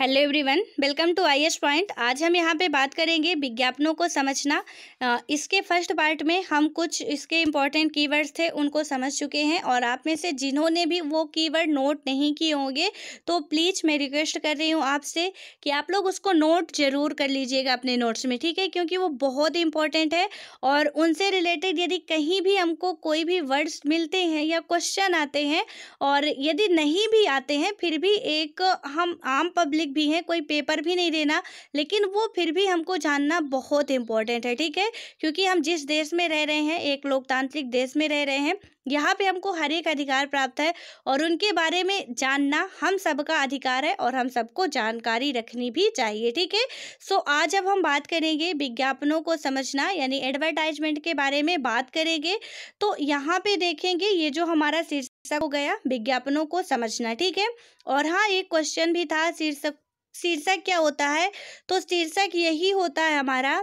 hello everyone welcome to I point आज हम यहाँ पे बात करेंगे विज्ञापनों को समझना इसके फर्स्ट पार्ट में हम कुछ इसके इम्पॉर्टेंट कीवर्ड्स थे उनको समझ चुके हैं और आप में से जिन्होंने भी वो कीवर्ड नोट नहीं किए होंगे तो प्लीज़ मैं रिक्वेस्ट कर रही हूँ आपसे कि आप लोग उसको नोट ज़रूर कर लीजिएगा अपने नोट्स में ठीक है क्योंकि वो बहुत इंपॉर्टेंट है और उनसे रिलेटेड यदि कहीं भी हमको कोई भी वर्ड्स मिलते हैं या क्वेश्चन आते हैं और यदि नहीं भी आते हैं फिर भी एक हम आम पब्लिक पब्लिक भी हैं कोई पेपर भी नहीं देना लेकिन वो फिर भी हमको जानना बहुत इम्पोर्टेंट है ठीक है क्योंकि हम जिस देश में रह रहे हैं एक लोकतांत्रिक देश में रह रहे हैं यहाँ पे हमको हर एक अधिकार प्राप्त है और उनके बारे में जानना हम सबका अधिकार है और हम सबको जानकारी रखनी भी चाहिए ठीक है सो आज अब हम बात करेंगे विज्ञापनों को समझना यानी एडवर्टाइजमेंट के बारे में बात करेंगे तो यहाँ पे देखेंगे ये जो हमारा शीर्षक हो गया विज्ञापनों को समझना ठीक है और हाँ एक क्वेश्चन भी था शीर्षक शीर्षक क्या होता है तो शीर्षक यही होता है हमारा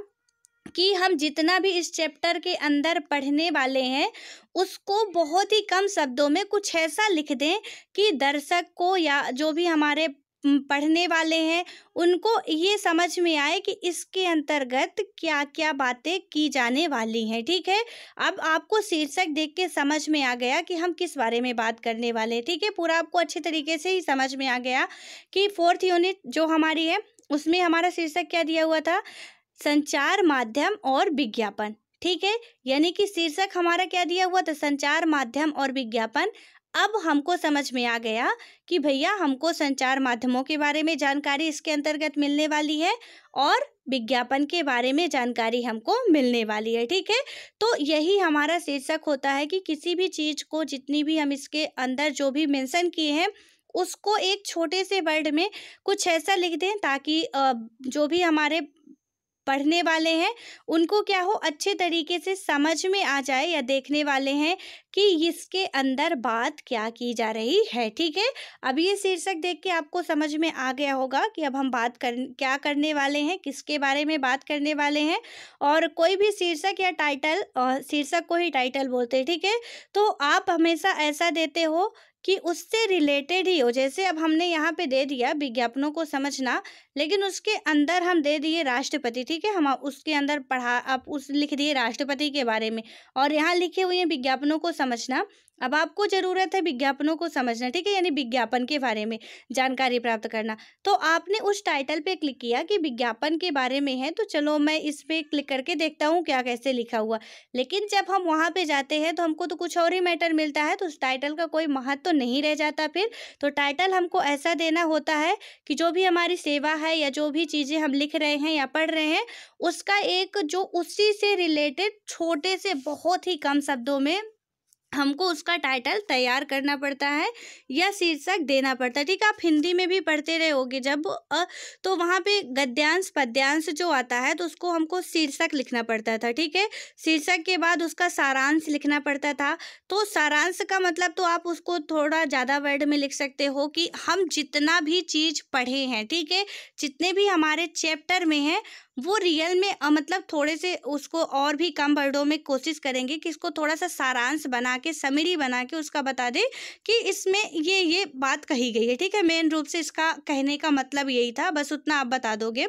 कि हम जितना भी इस चैप्टर के अंदर पढ़ने वाले हैं उसको बहुत ही कम शब्दों में कुछ ऐसा लिख दें कि दर्शक को या जो भी हमारे पढ़ने वाले हैं उनको ये समझ में आए कि इसके अंतर्गत क्या क्या बातें की जाने वाली हैं ठीक है अब आपको शीर्षक देख के समझ में आ गया कि हम किस बारे में बात करने वाले हैं ठीक है पूरा आपको अच्छे तरीके से ही समझ में आ गया कि फोर्थ यूनिट जो हमारी है उसमें हमारा शीर्षक क्या दिया हुआ था संचार माध्यम और विज्ञापन ठीक है यानी कि शीर्षक हमारा क्या दिया हुआ था संचार माध्यम और विज्ञापन अब हमको समझ में आ गया कि भैया हमको संचार माध्यमों के बारे में जानकारी इसके अंतर्गत मिलने वाली है और विज्ञापन के बारे में जानकारी हमको मिलने वाली है ठीक है तो यही हमारा शीर्षक होता है कि किसी भी चीज़ को जितनी भी हम इसके अंदर जो भी मेंशन किए हैं उसको एक छोटे से वर्ड में कुछ ऐसा लिख दें ताकि जो भी हमारे पढ़ने वाले हैं उनको क्या हो अच्छे तरीके से समझ में आ जाए या देखने वाले हैं कि इसके अंदर बात क्या की जा रही है ठीक है अब ये शीर्षक देख के आपको समझ में आ गया होगा कि अब हम बात कर क्या करने वाले हैं किसके बारे में बात करने वाले हैं और कोई भी शीर्षक या टाइटल शीर्षक को ही टाइटल बोलते हैं ठीक है तो आप हमेशा ऐसा देते हो कि उससे रिलेटेड ही हो जैसे अब हमने यहाँ पे दे दिया विज्ञापनों को समझना लेकिन उसके अंदर हम दे दिए राष्ट्रपति ठीक है हम उसके अंदर पढ़ा आप उस लिख दिए राष्ट्रपति के बारे में और यहाँ लिखे हुए हैं विज्ञापनों को समझना अब आपको ज़रूरत है विज्ञापनों को समझना ठीक है यानी विज्ञापन के बारे में जानकारी प्राप्त करना तो आपने उस टाइटल पे क्लिक किया कि विज्ञापन के बारे में है तो चलो मैं इस पर क्लिक करके देखता हूँ क्या कैसे लिखा हुआ लेकिन जब हम वहाँ पर जाते हैं तो हमको तो कुछ और ही मैटर मिलता है तो उस टाइटल का कोई महत्व तो नहीं रह जाता फिर तो टाइटल हमको ऐसा देना होता है कि जो भी हमारी सेवा है या जो भी चीज़ें हम लिख रहे हैं या पढ़ रहे हैं उसका एक जो उसी से रिलेटेड छोटे से बहुत ही कम शब्दों में हमको उसका टाइटल तैयार करना पड़ता है या शीर्षक देना पड़ता है ठीक है आप हिंदी में भी पढ़ते रहे जब तो वहाँ पे गद्यांश पद्यांश जो आता है तो उसको हमको शीर्षक लिखना पड़ता था ठीक है शीर्षक के बाद उसका सारांश लिखना पड़ता था तो सारांश का मतलब तो आप उसको थोड़ा ज़्यादा वर्ड में लिख सकते हो कि हम जितना भी चीज़ पढ़े हैं ठीक है जितने भी हमारे चैप्टर में हैं वो रियल में मतलब थोड़े से उसको और भी कम वर्डों में कोशिश करेंगे कि इसको थोड़ा सा सारांश बना के समिरी बना के उसका बता दें कि इसमें ये ये बात कही गई है ठीक है मेन रूप से इसका कहने का मतलब यही था बस उतना आप बता दोगे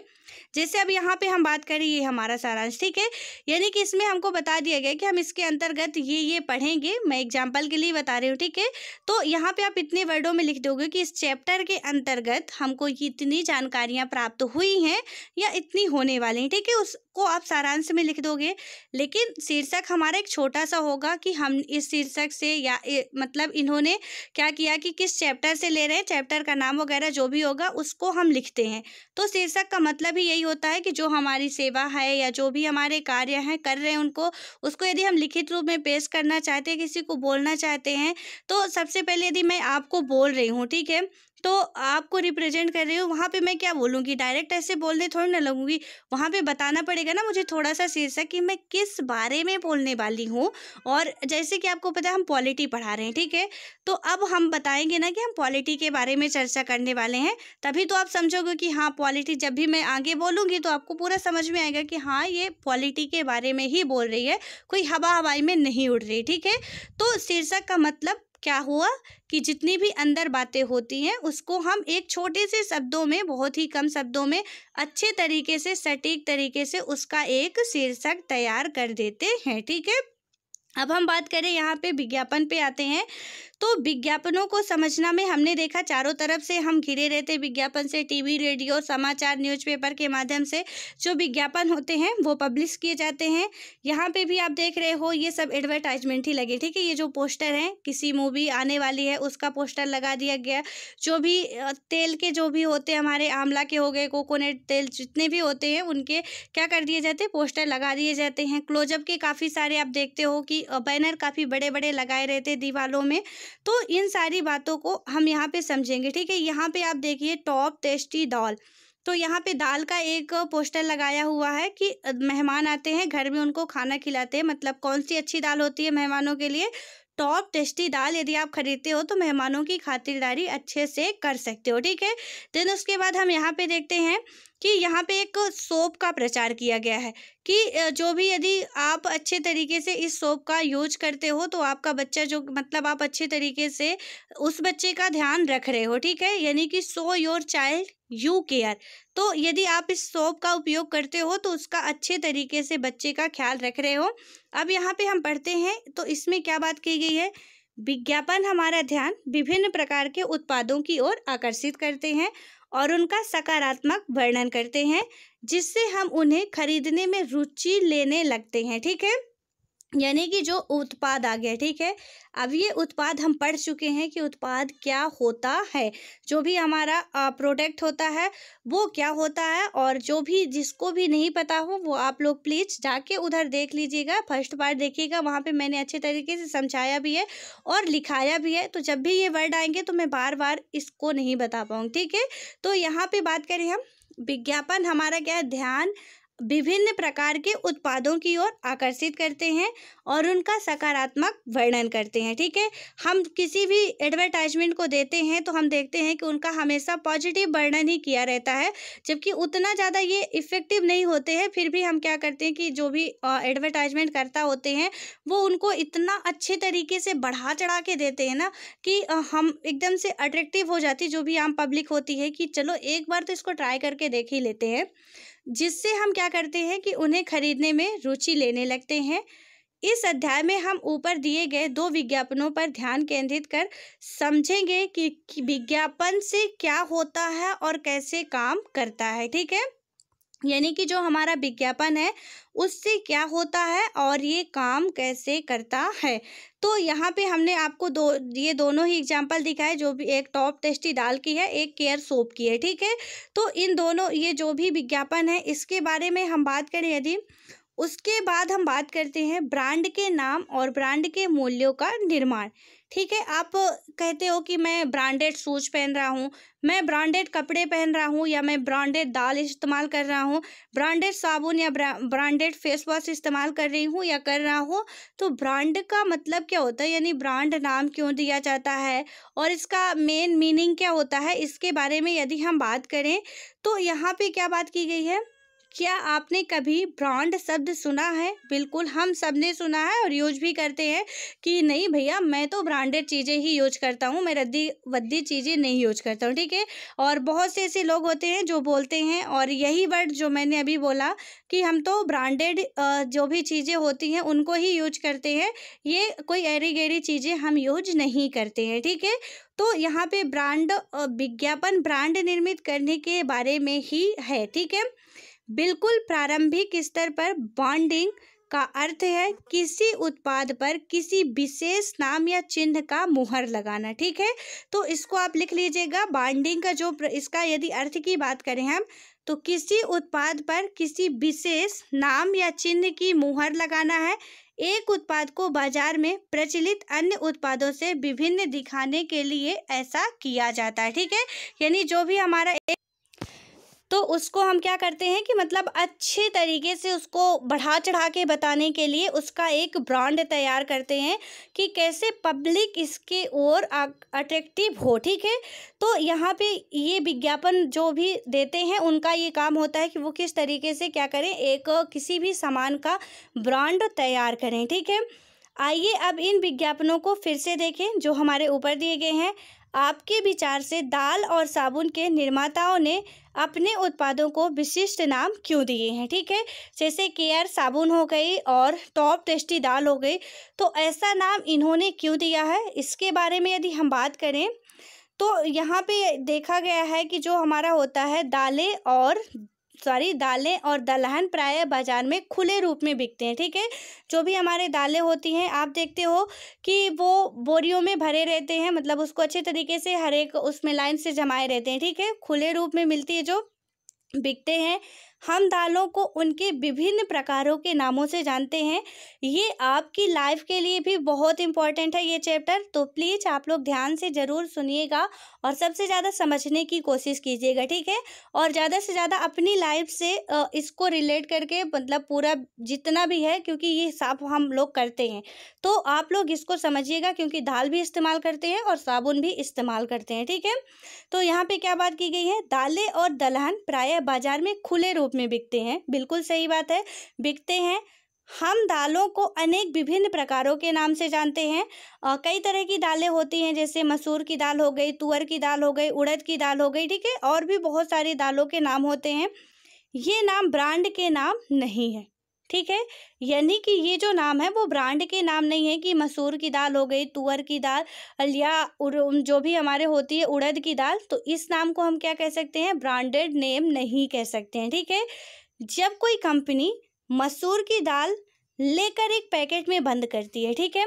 जैसे अब यहाँ पे हम बात करें ये हमारा सारांश ठीक है यानी कि इसमें हमको बता दिया गया कि हम इसके अंतर्गत ये ये पढ़ेंगे मैं एग्जाम्पल के लिए बता रही हूँ ठीक है तो यहाँ पे आप इतने वर्डों में लिख दोगे कि इस चैप्टर के अंतर्गत हमको इतनी जानकारियाँ प्राप्त हुई हैं या इतनी होने होने वाले हैं ठीक है उसको आप सारांश में लिख दोगे लेकिन शीर्षक हमारा एक छोटा सा होगा कि हम इस शीर्षक से या ए, मतलब इन्होंने क्या किया कि किस चैप्टर से ले रहे हैं चैप्टर का नाम वगैरह जो भी होगा उसको हम लिखते हैं तो शीर्षक का मतलब ही यही होता है कि जो हमारी सेवा है या जो भी हमारे कार्य हैं कर रहे हैं उनको उसको यदि हम लिखित रूप में पेश करना चाहते हैं किसी को बोलना चाहते हैं तो सबसे पहले यदि मैं आपको बोल रही हूँ ठीक है तो आपको रिप्रेजेंट कर रही हूँ वहाँ पे मैं क्या बोलूँगी डायरेक्ट ऐसे बोलने थोड़ी ना लगूँगी वहाँ पे बताना पड़ेगा ना मुझे थोड़ा सा शीर्षक कि मैं किस बारे में बोलने वाली हूँ और जैसे कि आपको पता है हम पॉलिटी पढ़ा रहे हैं ठीक है तो अब हम बताएंगे ना कि हम पॉलिटी के बारे में चर्चा करने वाले हैं तभी तो आप समझोगे कि हाँ पॉलिटी जब भी मैं आगे बोलूँगी तो आपको पूरा समझ में आएगा कि हाँ ये पॉलिटी के बारे में ही बोल रही है कोई हवा हवाई में नहीं उड़ रही ठीक है तो शीर्षक का मतलब क्या हुआ कि जितनी भी अंदर बातें होती हैं उसको हम एक छोटे से शब्दों में बहुत ही कम शब्दों में अच्छे तरीके से सटीक तरीके से उसका एक शीर्षक तैयार कर देते हैं ठीक है अब हम बात करें यहाँ पे विज्ञापन पे आते हैं तो विज्ञापनों को समझना में हमने देखा चारों तरफ से हम घिरे रहते विज्ञापन से टीवी रेडियो समाचार न्यूज़पेपर के माध्यम से जो विज्ञापन होते हैं वो पब्लिश किए जाते हैं यहाँ पे भी आप देख रहे हो ये सब एडवर्टाइजमेंट ही लगे ठीक है ये जो पोस्टर हैं किसी मूवी आने वाली है उसका पोस्टर लगा दिया गया जो भी तेल के जो भी होते हैं हमारे आंवला के हो गए कोकोनट तेल जितने भी होते हैं उनके क्या कर दिए जाते हैं पोस्टर लगा दिए जाते हैं क्लोजअप के काफ़ी सारे आप देखते हो कि बैनर काफ़ी बड़े बड़े लगाए रहते दीवालों में तो इन सारी बातों को हम यहाँ पे समझेंगे ठीक है यहाँ पे आप देखिए टॉप टेस्टी दाल तो यहाँ पे दाल का एक पोस्टर लगाया हुआ है कि मेहमान आते हैं घर में उनको खाना खिलाते हैं मतलब कौन सी अच्छी दाल होती है मेहमानों के लिए टॉप टेस्टी दाल यदि आप खरीदते हो तो मेहमानों की खातिरदारी अच्छे से कर सकते हो ठीक है देन उसके बाद हम यहाँ पे देखते हैं कि यहाँ पे एक सोप का प्रचार किया गया है कि जो भी यदि आप अच्छे तरीके से इस सोप का यूज करते हो तो आपका बच्चा जो मतलब आप अच्छे तरीके से उस बच्चे का ध्यान रख रहे हो ठीक है यानी कि so your child you care तो यदि आप इस सोप का उपयोग करते हो तो उसका अच्छे तरीके से बच्चे का ख्याल रख रहे हो अब यहाँ पे हम पढ़ते हैं तो इसमें क्या बात की गई है विज्ञापन हमारा ध्यान विभिन्न प्रकार के उत्पादों की ओर आकर्षित करते हैं और उनका सकारात्मक वर्णन करते हैं जिससे हम उन्हें खरीदने में रुचि लेने लगते हैं ठीक है यानी कि जो उत्पाद आ गया ठीक है अब ये उत्पाद हम पढ़ चुके हैं कि उत्पाद क्या होता है जो भी हमारा प्रोडक्ट होता है वो क्या होता है और जो भी जिसको भी नहीं पता हो वो आप लोग प्लीज़ जाके उधर देख लीजिएगा फर्स्ट पार्ट देखिएगा वहाँ पे मैंने अच्छे तरीके से समझाया भी है और लिखाया भी है तो जब भी ये वर्ड आएंगे तो मैं बार बार इसको नहीं बता पाऊँगी ठीक है तो यहाँ पर बात करें हम विज्ञापन हमारा क्या है ध्यान विभिन्न प्रकार के उत्पादों की ओर आकर्षित करते हैं और उनका सकारात्मक वर्णन करते हैं ठीक है हम किसी भी एडवर्टाइजमेंट को देते हैं तो हम देखते हैं कि उनका हमेशा पॉजिटिव वर्णन ही किया रहता है जबकि उतना ज़्यादा ये इफ़ेक्टिव नहीं होते हैं फिर भी हम क्या करते हैं कि जो भी एडवर्टाइजमेंट करता होते हैं वो उनको इतना अच्छे तरीके से बढ़ा चढ़ा के देते हैं ना कि हम एकदम से अट्रैक्टिव हो जाती जो भी आम पब्लिक होती है कि चलो एक बार तो इसको ट्राई करके देख ही लेते हैं जिससे हम क्या करते हैं कि उन्हें खरीदने में रुचि लेने लगते हैं इस अध्याय में हम ऊपर दिए गए दो विज्ञापनों पर ध्यान केंद्रित कर समझेंगे कि विज्ञापन से क्या होता है और कैसे काम करता है ठीक है यानी कि जो हमारा विज्ञापन है उससे क्या होता है और ये काम कैसे करता है तो यहाँ पे हमने आपको दो ये दोनों ही एग्जाम्पल दिखाए जो भी एक टॉप टेस्टी दाल की है एक केयर सोप की है ठीक है तो इन दोनों ये जो भी विज्ञापन है इसके बारे में हम बात करें यदि उसके बाद हम बात करते हैं ब्रांड के नाम और ब्रांड के मूल्यों का निर्माण ठीक है आप कहते हो कि मैं ब्रांडेड सूज पहन रहा हूँ मैं ब्रांडेड कपड़े पहन रहा हूँ या मैं ब्रांडेड दाल इस्तेमाल कर रहा हूँ ब्रांडेड साबुन या ब्रांडेड फेस वॉश इस्तेमाल कर रही हूँ या कर रहा हूँ तो ब्रांड का मतलब क्या होता है यानी ब्रांड नाम क्यों दिया जाता है और इसका मेन मीनिंग क्या होता है इसके बारे में यदि हम बात करें तो यहाँ पर क्या बात की गई है क्या आपने कभी ब्रांड शब्द सुना है बिल्कुल हम सब ने सुना है और यूज भी करते हैं कि नहीं भैया मैं तो ब्रांडेड चीज़ें ही यूज करता हूँ मैं रद्दी वद्दी चीज़ें नहीं यूज करता हूँ ठीक है और बहुत से ऐसे लोग होते हैं जो बोलते हैं और यही वर्ड जो मैंने अभी बोला कि हम तो ब्रांडेड जो भी चीज़ें होती हैं उनको ही यूज करते हैं ये कोई ऐरी गहरी चीज़ें हम यूज नहीं करते हैं ठीक है तो यहाँ पे ब्रांड विज्ञापन ब्रांड निर्मित करने के बारे में ही है ठीक है बिल्कुल प्रारंभिक स्तर पर बॉन्डिंग का अर्थ है किसी उत्पाद पर किसी विशेष नाम या चिन्ह का मुहर लगाना ठीक है तो इसको आप लिख लीजिएगा बॉन्डिंग का जो इसका यदि अर्थ की बात करें हम तो किसी उत्पाद पर किसी विशेष नाम या चिन्ह की मुहर लगाना है एक उत्पाद को बाजार में प्रचलित अन्य उत्पादों से विभिन्न दिखाने के लिए ऐसा किया जाता है ठीक है यानी जो भी हमारा तो उसको हम क्या करते हैं कि मतलब अच्छे तरीके से उसको बढ़ा चढ़ा के बताने के लिए उसका एक ब्रांड तैयार करते हैं कि कैसे पब्लिक इसके ओर अट्रैक्टिव हो ठीक है तो यहाँ पे ये विज्ञापन जो भी देते हैं उनका ये काम होता है कि वो किस तरीके से क्या करें एक किसी भी सामान का ब्रांड तैयार करें ठीक है आइए अब इन विज्ञापनों को फिर से देखें जो हमारे ऊपर दिए गए हैं आपके विचार से दाल और साबुन के निर्माताओं ने अपने उत्पादों को विशिष्ट नाम क्यों दिए हैं ठीक है जैसे केयर साबुन हो गई और टॉप टेस्टी दाल हो गई तो ऐसा नाम इन्होंने क्यों दिया है इसके बारे में यदि हम बात करें तो यहाँ पे देखा गया है कि जो हमारा होता है दालें और सॉरी दालें और दलहन प्राय बाज़ार में खुले रूप में बिकते हैं ठीक है जो भी हमारे दालें होती हैं आप देखते हो कि वो बोरियों में भरे रहते हैं मतलब उसको अच्छे तरीके से हर एक उसमें लाइन से जमाए रहते हैं ठीक है खुले रूप में मिलती है जो बिकते हैं हम दालों को उनके विभिन्न प्रकारों के नामों से जानते हैं ये आपकी लाइफ के लिए भी बहुत इम्पॉर्टेंट है ये चैप्टर तो प्लीज़ आप लोग ध्यान से ज़रूर सुनिएगा और सबसे ज़्यादा समझने की कोशिश कीजिएगा ठीक है और ज़्यादा से ज़्यादा अपनी लाइफ से इसको रिलेट करके मतलब पूरा जितना भी है क्योंकि ये साफ हम लोग करते हैं तो आप लोग इसको समझिएगा क्योंकि दाल भी इस्तेमाल करते हैं और साबुन भी इस्तेमाल करते हैं ठीक है तो यहाँ पर क्या बात की गई है दालें और दलहन प्रायः बाजार में खुले रूप रूप में बिकते हैं बिल्कुल सही बात है बिकते हैं हम दालों को अनेक विभिन्न प्रकारों के नाम से जानते हैं आ, कई तरह की दालें होती हैं जैसे मसूर की दाल हो गई तुअर की दाल हो गई उड़द की दाल हो गई ठीक है और भी बहुत सारी दालों के नाम होते हैं ये नाम ब्रांड के नाम नहीं है ठीक है यानी कि ये जो नाम है वो ब्रांड के नाम नहीं है कि मसूर की दाल हो गई तुअर की दाल या जो भी हमारे होती है उड़द की दाल तो इस नाम को हम क्या कह सकते हैं ब्रांडेड नेम नहीं कह सकते हैं ठीक है जब कोई कंपनी मसूर की दाल लेकर एक पैकेट में बंद करती है ठीक है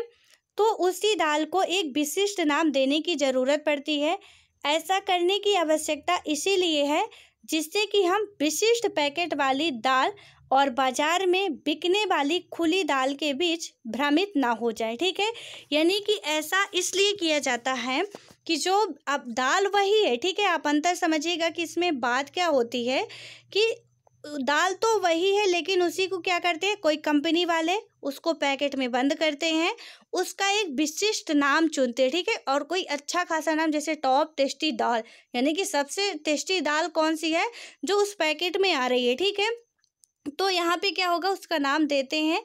तो उसी दाल को एक विशिष्ट नाम देने की ज़रूरत पड़ती है ऐसा करने की आवश्यकता इसीलिए है जिससे कि हम विशिष्ट पैकेट वाली दाल और बाजार में बिकने वाली खुली दाल के बीच भ्रमित ना हो जाए ठीक है यानी कि ऐसा इसलिए किया जाता है कि जो अब दाल वही है ठीक है आप अंतर समझिएगा कि इसमें बात क्या होती है कि दाल तो वही है लेकिन उसी को क्या करते हैं कोई कंपनी वाले उसको पैकेट में बंद करते हैं उसका एक विशिष्ट नाम चुनते हैं ठीक है और कोई अच्छा खासा नाम जैसे टॉप टेस्टी दाल यानी कि सबसे टेस्टी दाल कौन सी है जो उस पैकेट में आ रही है ठीक है तो यहाँ पे क्या होगा उसका नाम देते हैं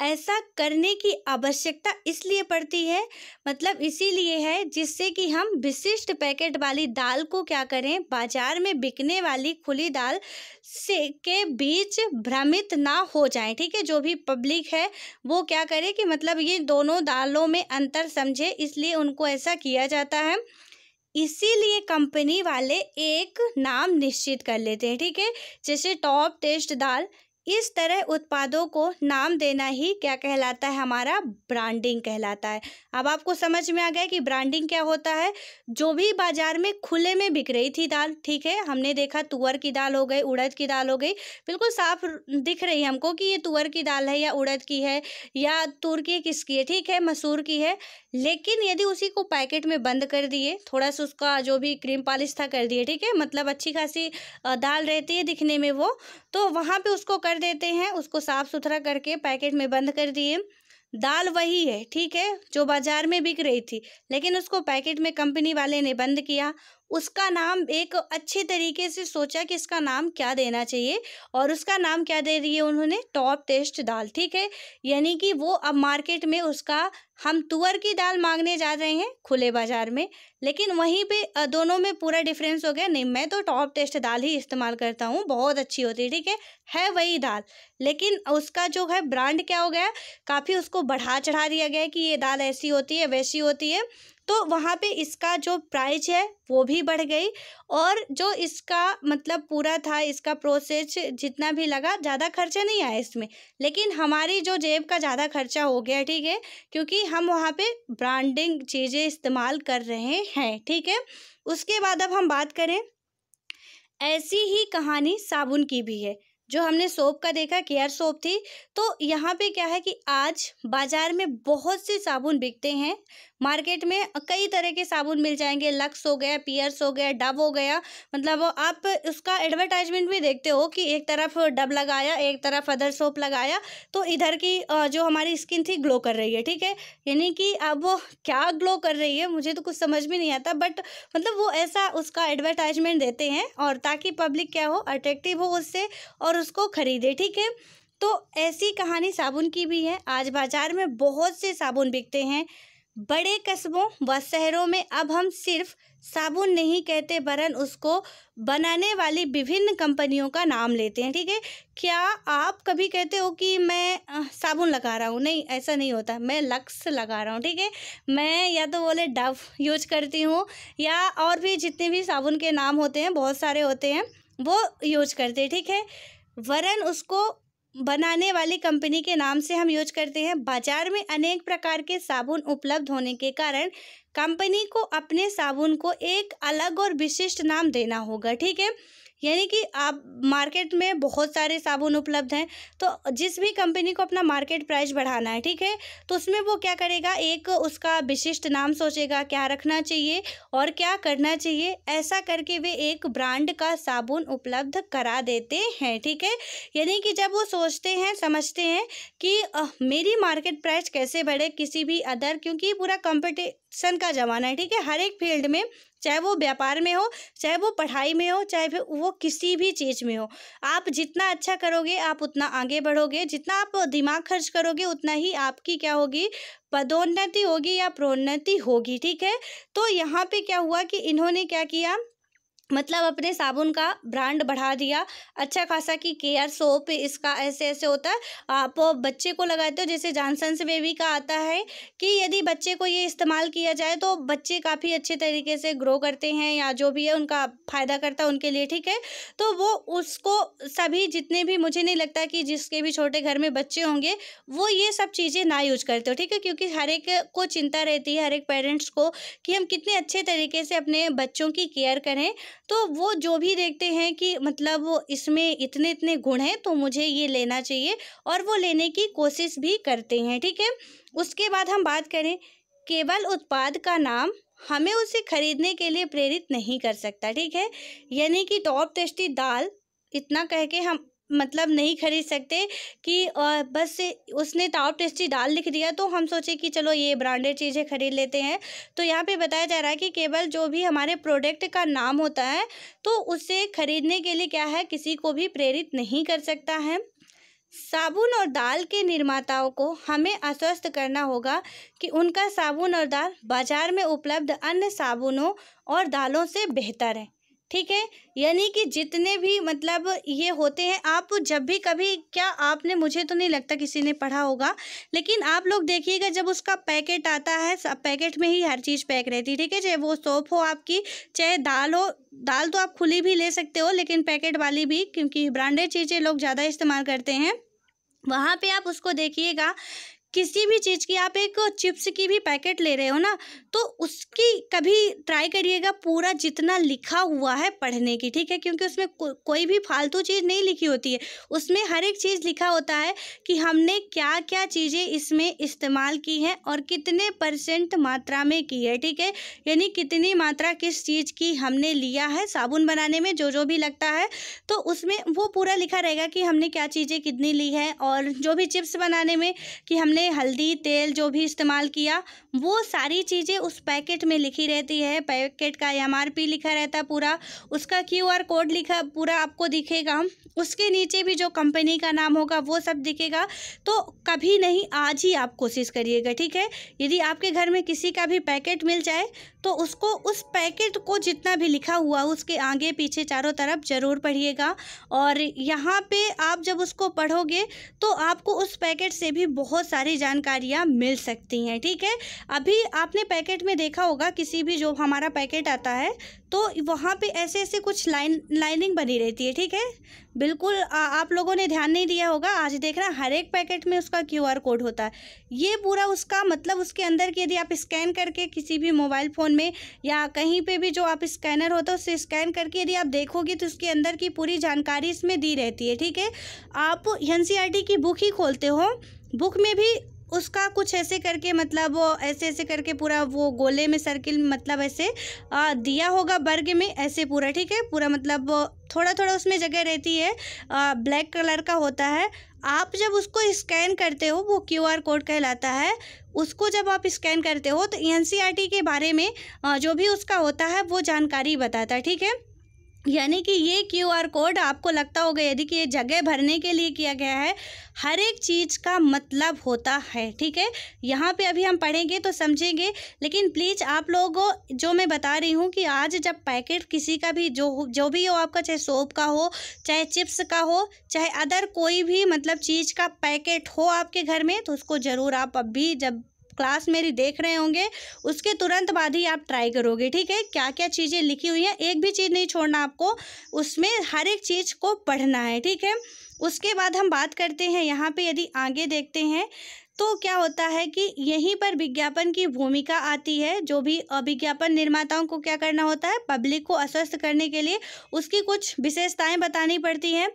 ऐसा करने की आवश्यकता इसलिए पड़ती है मतलब इसीलिए है जिससे कि हम विशिष्ट पैकेट वाली दाल को क्या करें बाजार में बिकने वाली खुली दाल से के बीच भ्रमित ना हो जाए ठीक है जो भी पब्लिक है वो क्या करे कि मतलब ये दोनों दालों में अंतर समझे इसलिए उनको ऐसा किया जाता है इसीलिए कंपनी वाले एक नाम निश्चित कर लेते हैं ठीक है जैसे टॉप टेस्ट दाल इस तरह उत्पादों को नाम देना ही क्या कहलाता है हमारा ब्रांडिंग कहलाता है अब आपको समझ में आ गया कि ब्रांडिंग क्या होता है जो भी बाजार में खुले में बिक रही थी दाल ठीक है हमने देखा तुअर की दाल हो गई उड़द की दाल हो गई बिल्कुल साफ दिख रही है हमको कि ये तुअर की दाल है या उड़द की है या तुर की किसकी है ठीक है मसूर की है लेकिन यदि उसी को पैकेट में बंद कर दिए थोड़ा सा उसका जो भी क्रीम पॉलिश था कर दिए ठीक है मतलब अच्छी खासी दाल रहती है दिखने में वो तो वहाँ पर उसको कर कर देते हैं उसको साफ़ सुथरा करके पैकेट में बंद कर दिए दाल वही है ठीक है जो बाज़ार में बिक रही थी लेकिन उसको पैकेट में कंपनी वाले ने बंद किया उसका नाम एक अच्छे तरीके से सोचा कि इसका नाम क्या देना चाहिए और उसका नाम क्या दे रही है उन्होंने टॉप टेस्ट दाल ठीक है यानी कि वो अब मार्केट में उसका हम तुअर की दाल मांगने जा रहे हैं खुले बाज़ार में लेकिन वहीं पे दोनों में पूरा डिफरेंस हो गया नहीं मैं तो टॉप टेस्ट दाल ही इस्तेमाल करता हूँ बहुत अच्छी होती है ठीक है है वही दाल लेकिन उसका जो है ब्रांड क्या हो गया काफ़ी उसको बढ़ा चढ़ा दिया गया कि ये दाल ऐसी होती है वैसी होती है तो वहाँ पे इसका जो प्राइस है वो भी बढ़ गई और जो इसका मतलब पूरा था इसका प्रोसेस जितना भी लगा ज़्यादा खर्चा नहीं आया इसमें लेकिन हमारी जो जेब का ज़्यादा खर्चा हो गया ठीक है क्योंकि हम वहाँ पे ब्रांडिंग चीज़ें इस्तेमाल कर रहे हैं ठीक है उसके बाद अब हम बात करें ऐसी ही कहानी साबुन की भी है जो हमने सोप का देखा केयर सोप थी तो यहाँ पे क्या है कि आज बाज़ार में बहुत से साबुन बिकते हैं मार्केट में कई तरह के साबुन मिल जाएंगे लक्स हो गया पियर्स हो गया डब हो गया मतलब आप उसका एडवर्टाइजमेंट भी देखते हो कि एक तरफ डब लगाया एक तरफ अदर सोप लगाया तो इधर की जो हमारी स्किन थी ग्लो कर रही है ठीक है यानी कि अब वो क्या ग्लो कर रही है मुझे तो कुछ समझ में नहीं आता बट मतलब वो ऐसा उसका एडवर्टाइजमेंट देते हैं और ताकि पब्लिक क्या हो अट्रैक्टिव हो उससे और उसको ख़रीदे ठीक है तो ऐसी कहानी साबुन की भी है आज बाज़ार में बहुत से साबुन बिकते हैं बड़े कस्बों व शहरों में अब हम सिर्फ साबुन नहीं कहते वरन उसको बनाने वाली विभिन्न कंपनियों का नाम लेते हैं ठीक है क्या आप कभी कहते हो कि मैं साबुन लगा रहा हूँ नहीं ऐसा नहीं होता मैं लक्स लगा रहा हूँ ठीक है मैं या तो बोले डव यूज करती हूँ या और भी जितने भी साबुन के नाम होते हैं बहुत सारे होते हैं वो यूज करते हैं ठीक है वरन उसको बनाने वाली कंपनी के नाम से हम यूज करते हैं बाजार में अनेक प्रकार के साबुन उपलब्ध होने के कारण कंपनी को अपने साबुन को एक अलग और विशिष्ट नाम देना होगा ठीक है यानी कि आप मार्केट में बहुत सारे साबुन उपलब्ध हैं तो जिस भी कंपनी को अपना मार्केट प्राइस बढ़ाना है ठीक है तो उसमें वो क्या करेगा एक उसका विशिष्ट नाम सोचेगा क्या रखना चाहिए और क्या करना चाहिए ऐसा करके वे एक ब्रांड का साबुन उपलब्ध करा देते हैं ठीक है यानी कि जब वो सोचते हैं समझते हैं कि अह, मेरी मार्केट प्राइस कैसे बढ़े किसी भी अदर क्योंकि पूरा कंपटिशन का ज़माना है ठीक है हर एक फील्ड में चाहे वो व्यापार में हो चाहे वो पढ़ाई में हो चाहे फिर वो किसी भी चीज़ में हो आप जितना अच्छा करोगे आप उतना आगे बढ़ोगे जितना आप दिमाग खर्च करोगे उतना ही आपकी क्या होगी पदोन्नति होगी या प्रोन्नति होगी ठीक है तो यहाँ पे क्या हुआ कि इन्होंने क्या किया मतलब अपने साबुन का ब्रांड बढ़ा दिया अच्छा खासा कि केयर सोप इसका ऐसे ऐसे होता है आप बच्चे को लगाते हो जैसे से बेबी का आता है कि यदि बच्चे को ये इस्तेमाल किया जाए तो बच्चे काफ़ी अच्छे तरीके से ग्रो करते हैं या जो भी है उनका फ़ायदा करता है उनके लिए ठीक है तो वो उसको सभी जितने भी मुझे नहीं लगता कि जिसके भी छोटे घर में बच्चे होंगे वो ये सब चीज़ें ना यूज करते हो ठीक है क्योंकि हर एक को चिंता रहती है हर एक पेरेंट्स को कि हम कितने अच्छे तरीके से अपने बच्चों की केयर करें तो वो जो भी देखते हैं कि मतलब इसमें इतने इतने गुण हैं तो मुझे ये लेना चाहिए और वो लेने की कोशिश भी करते हैं ठीक है उसके बाद हम बात करें केवल उत्पाद का नाम हमें उसे खरीदने के लिए प्रेरित नहीं कर सकता ठीक है यानी कि टॉप टेस्टी दाल इतना कह के हम मतलब नहीं खरीद सकते कि बस उसने ताव टेस्टी दाल लिख दिया तो हम सोचे कि चलो ये ब्रांडेड चीज़ें खरीद लेते हैं तो यहाँ पे बताया जा रहा है कि केवल जो भी हमारे प्रोडक्ट का नाम होता है तो उसे खरीदने के लिए क्या है किसी को भी प्रेरित नहीं कर सकता है साबुन और दाल के निर्माताओं को हमें आश्वस्त करना होगा कि उनका साबुन और दाल बाजार में उपलब्ध अन्य साबुनों और दालों से बेहतर है ठीक है यानी कि जितने भी मतलब ये होते हैं आप जब भी कभी क्या आपने मुझे तो नहीं लगता किसी ने पढ़ा होगा लेकिन आप लोग देखिएगा जब उसका पैकेट आता है सब पैकेट में ही हर चीज़ पैक रहती है ठीक है चाहे वो सोप हो आपकी चाहे दाल हो दाल तो आप खुली भी ले सकते हो लेकिन पैकेट वाली भी क्योंकि ब्रांडेड चीज़ें लोग ज़्यादा इस्तेमाल करते हैं वहाँ पे आप उसको देखिएगा किसी भी चीज़ की आप एक चिप्स की भी पैकेट ले रहे हो ना तो उसकी कभी ट्राई करिएगा पूरा जितना लिखा हुआ है पढ़ने की ठीक है क्योंकि उसमें को, कोई भी फालतू चीज़ नहीं लिखी होती है उसमें हर एक चीज़ लिखा होता है कि हमने क्या क्या चीज़ें इसमें इस्तेमाल की हैं और कितने परसेंट मात्रा में की है ठीक है यानी कितनी मात्रा किस चीज़ की हमने लिया है साबुन बनाने में जो जो भी लगता है तो उसमें वो पूरा लिखा रहेगा कि हमने क्या चीज़ें कितनी ली है और जो भी चिप्स बनाने में कि हमने हमने हल्दी तेल जो भी इस्तेमाल किया वो सारी चीज़ें उस पैकेट में लिखी रहती है पैकेट का एम लिखा रहता है पूरा उसका क्यू कोड लिखा पूरा आपको दिखेगा उसके नीचे भी जो कंपनी का नाम होगा वो सब दिखेगा तो कभी नहीं आज ही आप कोशिश करिएगा ठीक है यदि आपके घर में किसी का भी पैकेट मिल जाए तो उसको उस पैकेट को जितना भी लिखा हुआ उसके आगे पीछे चारों तरफ ज़रूर पढ़िएगा और यहाँ पे आप जब उसको पढ़ोगे तो आपको उस पैकेट से भी बहुत सारी जानकारियाँ मिल सकती हैं ठीक है अभी आपने पैकेट में देखा होगा किसी भी जो हमारा पैकेट आता है तो वहाँ पे ऐसे ऐसे कुछ लाइन लाइनिंग बनी रहती है ठीक है बिल्कुल आ, आप लोगों ने ध्यान नहीं दिया होगा आज देखना हर एक पैकेट में उसका क्यू आर कोड होता है ये पूरा उसका मतलब उसके अंदर की यदि आप स्कैन करके किसी भी मोबाइल फ़ोन में या कहीं पे भी जो आप स्कैनर होता है उससे स्कैन करके यदि आप देखोगे तो उसके अंदर की पूरी जानकारी इसमें दी रहती है ठीक है आप एन की बुक ही खोलते हो बुक में भी उसका कुछ ऐसे करके मतलब ऐसे ऐसे करके पूरा वो गोले में सर्किल मतलब ऐसे दिया होगा बर्ग में ऐसे पूरा ठीक है पूरा मतलब थोड़ा थोड़ा उसमें जगह रहती है ब्लैक कलर का होता है आप जब उसको स्कैन करते हो वो क्यू आर कोड कहलाता है उसको जब आप स्कैन करते हो तो एन e e के बारे में जो भी उसका होता है वो जानकारी बताता है ठीक है यानी कि ये क्यू आर कोड आपको लगता होगा यदि कि ये जगह भरने के लिए किया गया है हर एक चीज़ का मतलब होता है ठीक है यहाँ पे अभी हम पढ़ेंगे तो समझेंगे लेकिन प्लीज़ आप लोगों जो मैं बता रही हूँ कि आज जब पैकेट किसी का भी जो जो भी हो आपका चाहे सोप का हो चाहे चिप्स का हो चाहे अदर कोई भी मतलब चीज़ का पैकेट हो आपके घर में तो उसको ज़रूर आप अभी जब क्लास मेरी देख रहे होंगे उसके तुरंत बाद ही आप ट्राई करोगे ठीक है क्या क्या चीज़ें लिखी हुई हैं एक भी चीज़ नहीं छोड़ना आपको उसमें हर एक चीज़ को पढ़ना है ठीक है उसके बाद हम बात करते हैं यहाँ पे यदि आगे देखते हैं तो क्या होता है कि यहीं पर विज्ञापन की भूमिका आती है जो भी विज्ञापन निर्माताओं को क्या करना होता है पब्लिक को अस्वस्थ करने के लिए उसकी कुछ विशेषताएं बतानी पड़ती हैं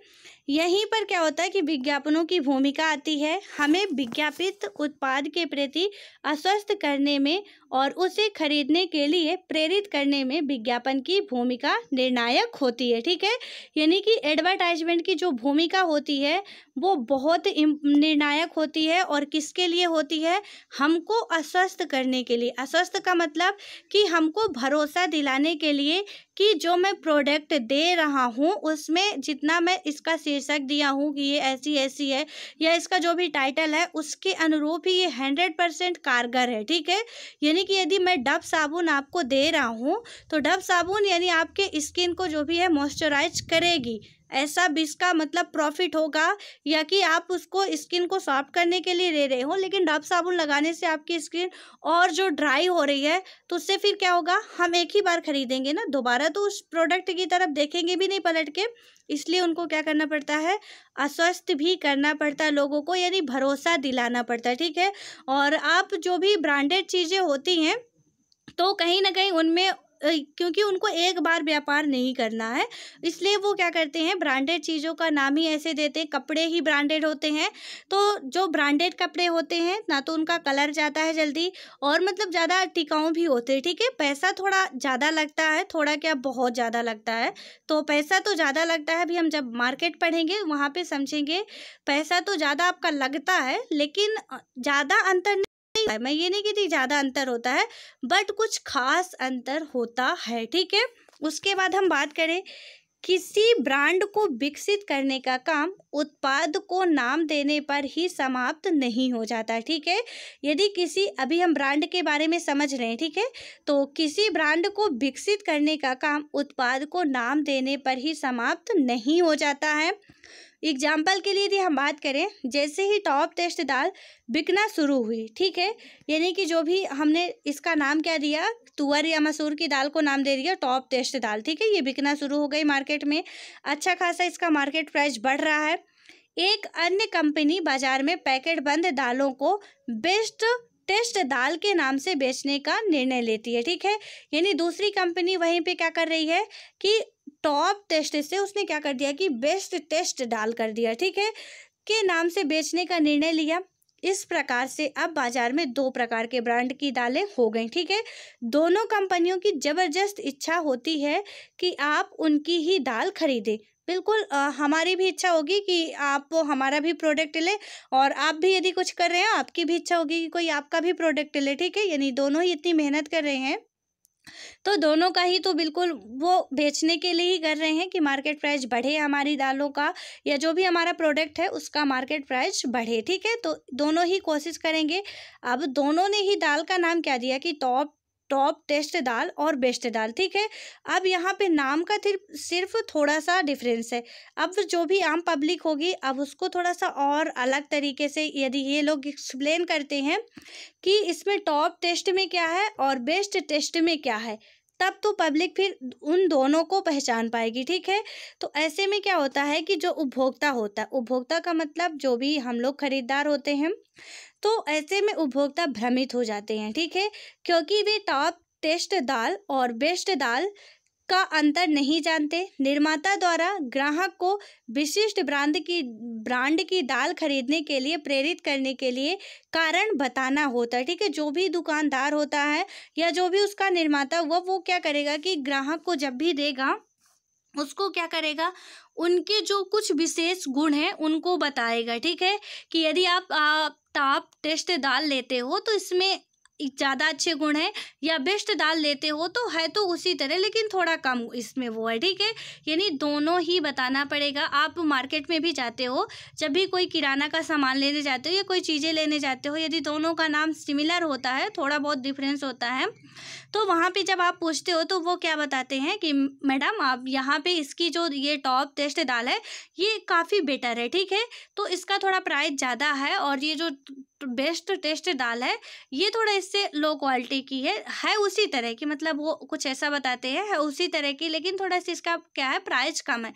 यहीं पर क्या होता है कि विज्ञापनों की भूमिका आती है हमें विज्ञापित उत्पाद के प्रति अस्वस्थ करने में और उसे खरीदने के लिए प्रेरित करने में विज्ञापन की भूमिका निर्णायक होती है ठीक है यानी कि एडवर्टाइजमेंट की जो भूमिका होती है वो बहुत निर्णायक होती है और किसके लिए होती है हमको अस्वस्थ करने के लिए अस्वस्थ का मतलब कि हमको भरोसा दिलाने के लिए कि जो मैं प्रोडक्ट दे रहा हूँ उसमें जितना मैं इसका शीर्षक दिया हूँ कि ये ऐसी ऐसी है या इसका जो भी टाइटल है उसके अनुरूप ही ये हंड्रेड परसेंट कारगर है ठीक है यानी यानी कि यदि मैं डब साबुन आपको दे रहा हूँ तो डब साबुन यानी आपके स्किन को जो भी है मॉइस्चराइज करेगी ऐसा भी इसका मतलब प्रॉफिट होगा या कि आप उसको स्किन को सॉफ्ट करने के लिए ले रहे हो लेकिन डब साबुन लगाने से आपकी स्किन और जो ड्राई हो रही है तो उससे फिर क्या होगा हम एक ही बार खरीदेंगे ना दोबारा तो उस प्रोडक्ट की तरफ देखेंगे भी नहीं पलट के इसलिए उनको क्या करना पड़ता है आश्वस्त भी करना पड़ता है लोगों को यानी भरोसा दिलाना पड़ता है ठीक है और आप जो भी ब्रांडेड चीज़ें होती हैं तो कहीं ना कहीं उनमें क्योंकि उनको एक बार व्यापार नहीं करना है इसलिए वो क्या करते हैं ब्रांडेड चीज़ों का नाम ही ऐसे देते हैं कपड़े ही ब्रांडेड होते हैं तो जो ब्रांडेड कपड़े होते हैं ना तो उनका कलर जाता है जल्दी और मतलब ज़्यादा टिकाऊ भी होते हैं ठीक है पैसा थोड़ा ज़्यादा लगता है थोड़ा क्या बहुत ज़्यादा लगता है तो पैसा तो ज़्यादा लगता है अभी हम जब मार्केट पढ़ेंगे वहाँ पर समझेंगे पैसा तो ज़्यादा आपका लगता है लेकिन ज़्यादा अंतर होती है मैं ये नहीं कहती ज़्यादा अंतर होता है बट कुछ खास अंतर होता है ठीक है उसके बाद हम बात करें किसी ब्रांड को विकसित करने का काम उत्पाद को नाम देने पर ही समाप्त नहीं हो जाता ठीक है यदि किसी अभी हम ब्रांड के बारे में समझ रहे हैं ठीक है तो किसी ब्रांड को विकसित करने का काम उत्पाद को नाम देने पर ही समाप्त नहीं हो जाता है एग्जाम्पल के लिए यदि हम बात करें जैसे ही टॉप टेस्ट दाल बिकना शुरू हुई ठीक है यानी कि जो भी हमने इसका नाम क्या दिया तुअर या मसूर की दाल को नाम दे दिया टॉप टेस्ट दाल ठीक है ये बिकना शुरू हो गई मार्केट में अच्छा खासा इसका मार्केट प्राइस बढ़ रहा है एक अन्य कंपनी बाजार में पैकेट बंद दालों को बेस्ट टेस्ट दाल के नाम से बेचने का निर्णय लेती है ठीक है यानी दूसरी कंपनी वहीं पे क्या कर रही है कि टॉप टेस्ट से उसने क्या कर दिया कि बेस्ट टेस्ट डाल कर दिया ठीक है के नाम से बेचने का निर्णय लिया इस प्रकार से अब बाजार में दो प्रकार के ब्रांड की दालें हो गई ठीक है दोनों कंपनियों की ज़बरदस्त इच्छा होती है कि आप उनकी ही दाल खरीदें बिल्कुल आ, हमारी भी इच्छा होगी कि आप हमारा भी प्रोडक्ट लें और आप भी यदि कुछ कर रहे हैं आपकी भी इच्छा होगी कि कोई आपका भी प्रोडक्ट ले ठीक है यानी दोनों ही इतनी मेहनत कर रहे हैं तो दोनों का ही तो बिल्कुल वो बेचने के लिए ही कर रहे हैं कि मार्केट प्राइस बढ़े हमारी दालों का या जो भी हमारा प्रोडक्ट है उसका मार्केट प्राइस बढ़े ठीक है तो दोनों ही कोशिश करेंगे अब दोनों ने ही दाल का नाम क्या दिया कि टॉप टॉप टेस्ट दाल और बेस्ट दाल ठीक है अब यहाँ पे नाम का सिर्फ थोड़ा सा डिफरेंस है अब जो भी आम पब्लिक होगी अब उसको थोड़ा सा और अलग तरीके से यदि ये लोग एक्सप्लेन करते हैं कि इसमें टॉप टेस्ट में क्या है और बेस्ट टेस्ट में क्या है तब तो पब्लिक फिर उन दोनों को पहचान पाएगी ठीक है तो ऐसे में क्या होता है कि जो उपभोक्ता होता है उपभोक्ता का मतलब जो भी हम लोग खरीदार होते हैं तो ऐसे में उपभोक्ता भ्रमित हो जाते हैं ठीक है क्योंकि वे टॉप टेस्ट दाल और बेस्ट दाल का अंतर नहीं जानते निर्माता द्वारा ग्राहक को विशिष्ट ब्रांड की ब्रांड की दाल खरीदने के लिए प्रेरित करने के लिए कारण बताना होता है ठीक है जो भी दुकानदार होता है या जो भी उसका निर्माता वह वो क्या करेगा कि ग्राहक को जब भी देगा उसको क्या करेगा उनके जो कुछ विशेष गुण हैं उनको बताएगा ठीक है कि यदि आप ताप टेस्ट दाल लेते हो तो इसमें ज़्यादा अच्छे गुण है या बेस्ट दाल लेते हो तो है तो उसी तरह लेकिन थोड़ा कम इसमें वो है ठीक है यानी दोनों ही बताना पड़ेगा आप मार्केट में भी जाते हो जब भी कोई किराना का सामान लेने जाते हो या कोई चीज़ें लेने जाते हो यदि दोनों का नाम सिमिलर होता है थोड़ा बहुत डिफरेंस होता है तो वहाँ पर जब आप पूछते हो तो वो क्या बताते हैं कि मैडम आप यहाँ पर इसकी जो ये टॉप टेस्ट दाल है ये काफ़ी बेटर है ठीक है तो इसका थोड़ा प्राइस ज़्यादा है और ये जो बेस्ट टेस्ट दाल है ये थोड़ा इस से लो क्वालिटी की है है उसी तरह की मतलब वो कुछ ऐसा बताते हैं है उसी तरह की लेकिन थोड़ा सा इसका क्या है प्राइस कम है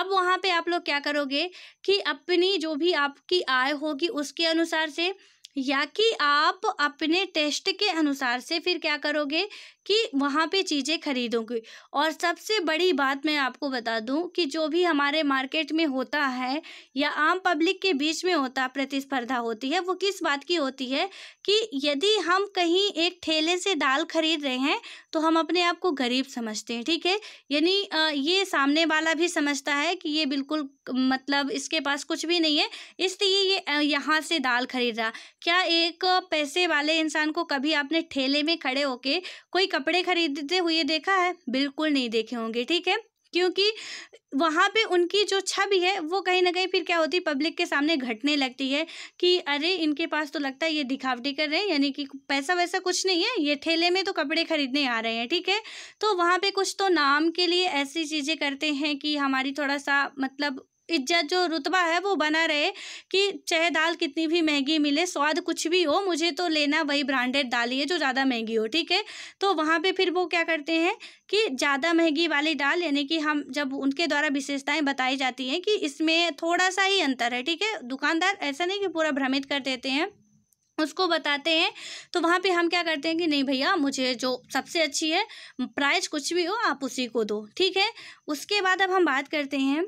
अब वहाँ पे आप लोग क्या करोगे कि अपनी जो भी आपकी आय होगी उसके अनुसार से या कि आप अपने टेस्ट के अनुसार से फिर क्या करोगे कि वहाँ पे चीज़ें खरीदोगे और सबसे बड़ी बात मैं आपको बता दूँ कि जो भी हमारे मार्केट में होता है या आम पब्लिक के बीच में होता प्रतिस्पर्धा होती है वो किस बात की होती है कि यदि हम कहीं एक ठेले से दाल खरीद रहे हैं तो हम अपने आप को गरीब समझते हैं ठीक है यानी ये सामने वाला भी समझता है कि ये बिल्कुल मतलब इसके पास कुछ भी नहीं है इसलिए ये यहाँ से दाल खरीद रहा क्या एक पैसे वाले इंसान को कभी आपने ठेले में खड़े होके कोई कपड़े खरीदते हुए देखा है बिल्कुल नहीं देखे होंगे ठीक है क्योंकि वहाँ पे उनकी जो छवि है वो कहीं ना कहीं फिर क्या होती पब्लिक के सामने घटने लगती है कि अरे इनके पास तो लगता है ये दिखावटी कर रहे हैं यानी कि पैसा वैसा कुछ नहीं है ये ठेले में तो कपड़े खरीदने आ रहे हैं ठीक है तो वहाँ पे कुछ तो नाम के लिए ऐसी चीज़ें करते हैं कि हमारी थोड़ा सा मतलब इज्जत जो रुतबा है वो बना रहे कि चाहे दाल कितनी भी महंगी मिले स्वाद कुछ भी हो मुझे तो लेना वही ब्रांडेड दाल ही है जो ज़्यादा महंगी हो ठीक है तो वहाँ पे फिर वो क्या करते हैं कि ज़्यादा महंगी वाली दाल यानी कि हम जब उनके द्वारा विशेषताएं बताई जाती हैं कि इसमें थोड़ा सा ही अंतर है ठीक है दुकानदार ऐसा नहीं कि पूरा भ्रमित कर देते हैं उसको बताते हैं तो वहाँ पे हम क्या करते हैं कि नहीं भैया मुझे जो सबसे अच्छी है प्राइस कुछ भी हो आप उसी को दो ठीक है उसके बाद अब हम बात करते हैं